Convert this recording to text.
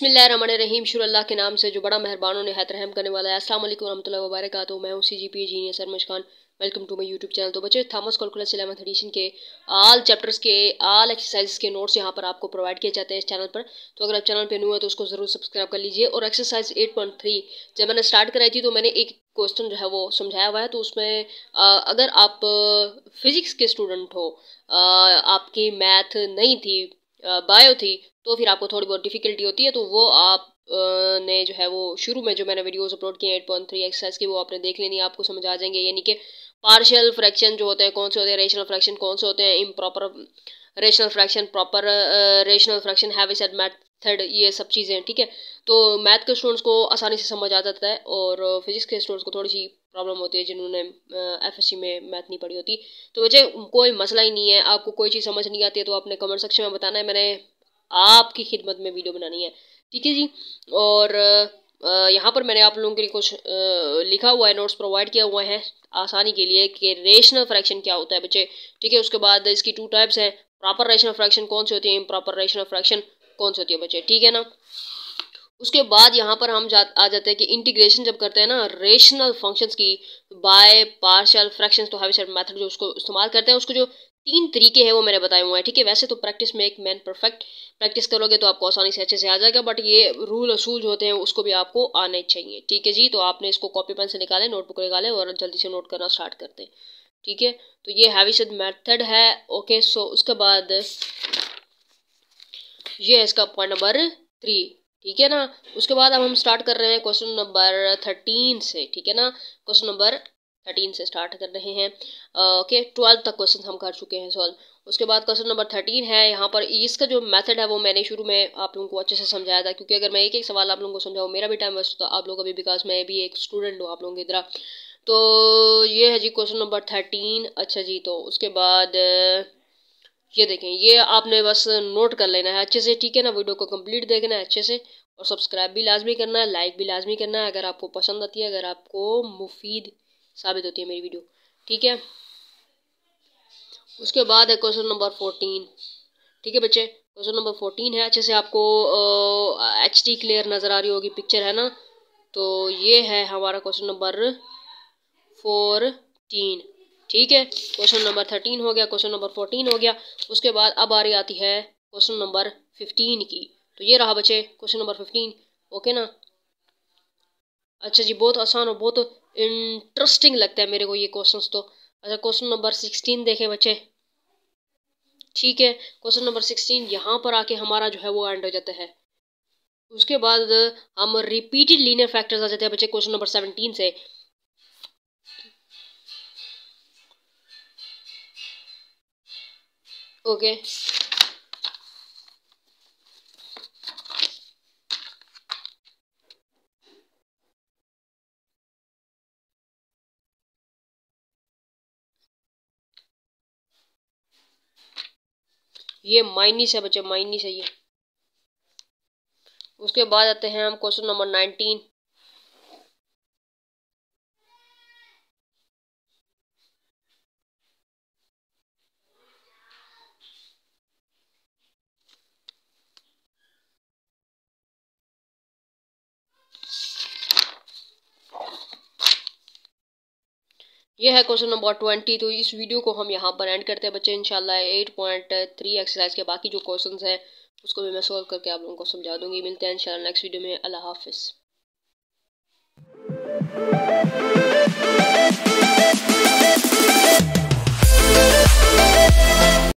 रहीम शुरल्ला के नाम से जो बड़ा मेहरबानों ने रहम करने वाला है असल वरहमल वबरक तो मैं हूँ C G P junior Sarmash Khan welcome to my YouTube channel तो बच्चे थॉमस कॉलकुलस एलेवंथ एडिशन के आल चैप्टर्स के आल एक्सरसाइज के नोट्स यहाँ पर आपको प्रोवाइड किए जाते हैं इस चैनल पर तो अगर आप चैनल पर न्यू है तो उसको ज़रूर सब्सक्राइब कर लीजिए और एक्सरसाइज एट पॉइंट थ्री जब मैंने स्टार्ट कराई थी तो मैंने एक क्वेश्चन जो है वो समझाया हुआ है तो उसमें अगर आप फिज़िक्स के स्टूडेंट हो आपकी मैथ नहीं थी बायो थी तो फिर आपको थोड़ी बहुत डिफ़िकल्टी होती है तो वो आप ने जो है वो शुरू में जो मैंने वीडियोस अपलोड किए एट पॉइंट थ्री एक्सरसाइज की वो आपने देख लेनी आपको समझ आ जाएंगे यानी कि पार्शियल फ्रैक्शन जो होते हैं कौन से होते हैं रेशनल फ्रैक्शन कौन से होते हैं improper rational fraction proper rational fraction Heaviside method ये सब चीज़ें हैं ठीक है तो मैथ के स्टूडेंट्स को आसानी से समझ आ जाता है और फिजिक्स के स्टूडेंट्स को थोड़ी सी प्रॉब्लम होती है जिन्होंने एफ एस में मैथ नहीं पढ़ी होती तो वैसे कोई मसला ही नहीं है आपको कोई चीज़ समझ नहीं आती है तो आपने कमेंट सेक्शन में बताना है मैंने आपकी खिदमत में वीडियो बनानी है ठीक है जी और यहाँ पर मैंने आप लोगों के लिए कुछ लिखा हुआ है नोट्स प्रोवाइड किया हुआ है आसानी के लिए कि रेशनल फ्रैक्शन क्या होता है बच्चे ठीक है उसके बाद इसकी टू टाइप्स हैं प्रॉपर रेशनल फ्रैक्शन कौन सी होती है इम्प्रॉपर रेशनल फ्रैक्शन कौन सी होती है बच्चे ठीक है ना उसके बाद यहाँ पर हम जा आ जाते हैं कि इंटीग्रेशन जब करते हैं ना रेशनल फंक्शंस की बाय पार्शियल फ्रैक्शंस तो हैवी मेथड जो उसको इस्तेमाल करते हैं उसको जो तीन तरीके हैं वो मैंने बताए हुए हैं ठीक है वैसे तो प्रैक्टिस में एक मैन परफेक्ट प्रैक्टिस करोगे तो आपको आसानी से अच्छे से आ जाएगा बट ये रूल असूल जो होते हैं उसको भी आपको आने चाहिए ठीक है जी तो आपने इसको कॉपी पेन से निकाले नोटबुक निकाले और जल्दी से नोट करना स्टार्ट करते हैं ठीक है तो ये सद मैथड है ओके सो उसके बाद ये है इसका पॉइंट नंबर थ्री ठीक है ना उसके बाद अब हम स्टार्ट कर रहे हैं क्वेश्चन नंबर थर्टीन से ठीक है ना क्वेश्चन नंबर थर्टीन से स्टार्ट कर रहे हैं ओके ट्वेल्व तक क्वेश्चन हम कर चुके हैं सॉल्व उसके बाद क्वेश्चन नंबर थर्टीन है यहाँ पर इसका जो मेथड है वो मैंने शुरू में आप लोगों को अच्छे से समझाया था क्योंकि अगर मैं एक एक सवाल आप लोगों को समझाऊँ मेरा भी टाइम वेस्ट होता आप लोग अभी बिकॉज मैं भी एक स्टूडेंट हूँ आप लोगों की तरह तो ये है जी क्वेश्चन नंबर थर्टीन अच्छा जी तो उसके बाद ये देखें ये आपने बस नोट कर लेना है अच्छे से ठीक है ना वीडियो को कंप्लीट देखना है अच्छे से और सब्सक्राइब भी लाजमी करना है लाइक भी लाजमी करना है अगर आपको पसंद आती है अगर आपको मुफीद साबित होती है मेरी वीडियो ठीक है उसके बाद है क्वेश्चन नंबर फोर्टीन ठीक है बच्चे क्वेश्चन नंबर फोर्टीन है अच्छे से आपको एच डी क्लियर नज़र आ रही होगी पिक्चर है ना तो ये है हमारा क्वेश्चन नंबर फोरटीन ठीक है क्वेश्चन नंबर थर्टीन हो गया क्वेश्चन नंबर फोर्टीन हो गया उसके बाद अब आ रही आती है क्वेश्चन नंबर फिफ्टीन की तो ये रहा बच्चे क्वेश्चन नंबर फिफ्टीन ओके ना अच्छा जी बहुत आसान और बहुत इंटरेस्टिंग लगता है मेरे को ये क्वेश्चंस तो अच्छा क्वेश्चन नंबर सिक्सटीन देखें बच्चे ठीक है क्वेश्चन नंबर सिक्सटीन यहाँ पर आके हमारा जो है वो एंड हो जाता है उसके बाद हम रिपीटेड लीनियर फैक्टर्स आ जाते हैं बच्चे क्वेश्चन नंबर सेवनटीन से ओके okay. ये माइनिस है बच्चों माइनिस है ये उसके बाद आते हैं हम क्वेश्चन नंबर नाइनटीन यह है क्वेश्चन नंबर ट्वेंटी तो इस वीडियो को हम यहाँ पर एंड करते हैं बच्चे इनशाला एट पॉइंट थ्री एक्सरसाइज के बाकी जो क्वेश्चन हैं उसको भी मैं सॉल्व करके आप लोगों को समझा दूंगी मिलते हैं इनशाला नेक्स्ट वीडियो में अल्लाह हाफिज़